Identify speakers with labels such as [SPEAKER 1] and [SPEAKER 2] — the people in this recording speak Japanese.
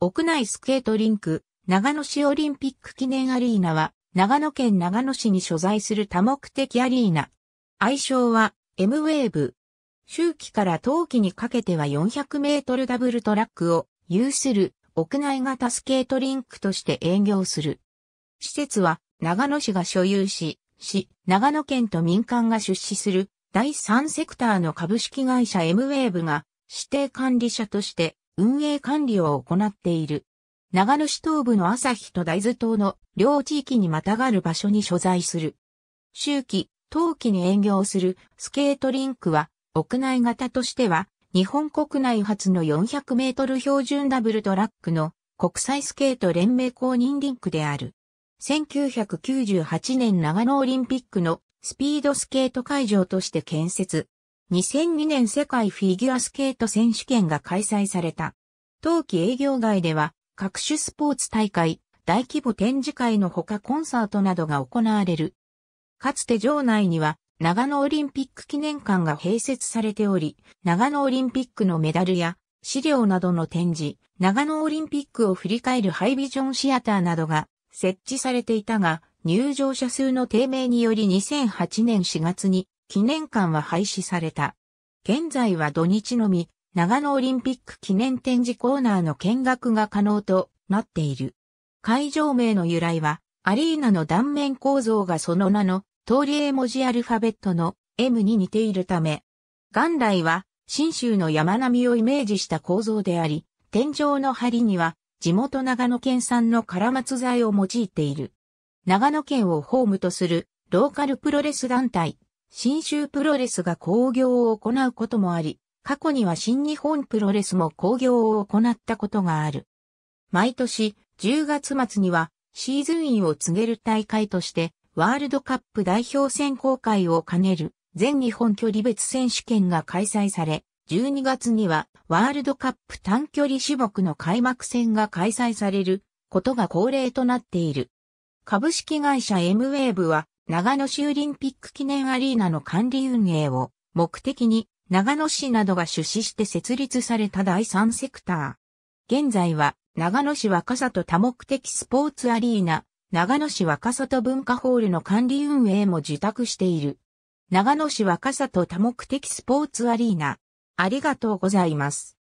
[SPEAKER 1] 屋内スケートリンク、長野市オリンピック記念アリーナは、長野県長野市に所在する多目的アリーナ。愛称は、M ウェーブ。周期から冬季にかけては400メートルダブルトラックを有する屋内型スケートリンクとして営業する。施設は長野市が所有し、市、長野県と民間が出資する第3セクターの株式会社 M ウェーブが指定管理者として運営管理を行っている。長野市東部の朝日と大豆島の両地域にまたがる場所に所在する。秋季、冬季に営業するスケートリンクは、屋内型としては、日本国内初の400メートル標準ダブルトラックの国際スケート連盟公認リンクである。1998年長野オリンピックのスピードスケート会場として建設。2002年世界フィギュアスケート選手権が開催された。冬季営業外では各種スポーツ大会、大規模展示会のほかコンサートなどが行われる。かつて場内には長野オリンピック記念館が併設されており、長野オリンピックのメダルや資料などの展示、長野オリンピックを振り返るハイビジョンシアターなどが設置されていたが、入場者数の低迷により2008年4月に記念館は廃止された。現在は土日のみ、長野オリンピック記念展示コーナーの見学が可能となっている。会場名の由来は、アリーナの断面構造がその名の通り絵文字アルファベットの M に似ているため、元来は新州の山並みをイメージした構造であり、天井の梁には地元長野県産の唐松材を用いている。長野県をホームとするローカルプロレス団体新州プロレスが興行を行うこともあり、過去には新日本プロレスも興行を行ったことがある。毎年10月末にはシーズンインを告げる大会としてワールドカップ代表選考会を兼ねる全日本距離別選手権が開催され、12月にはワールドカップ短距離種目の開幕戦が開催されることが恒例となっている。株式会社 M ウェーブは長野市オリンピック記念アリーナの管理運営を目的に長野市などが出資して設立された第三セクター。現在は長野市若里多目的スポーツアリーナ、長野市若里文化ホールの管理運営も受託している。長野市若里多目的スポーツアリーナ。ありがとうございます。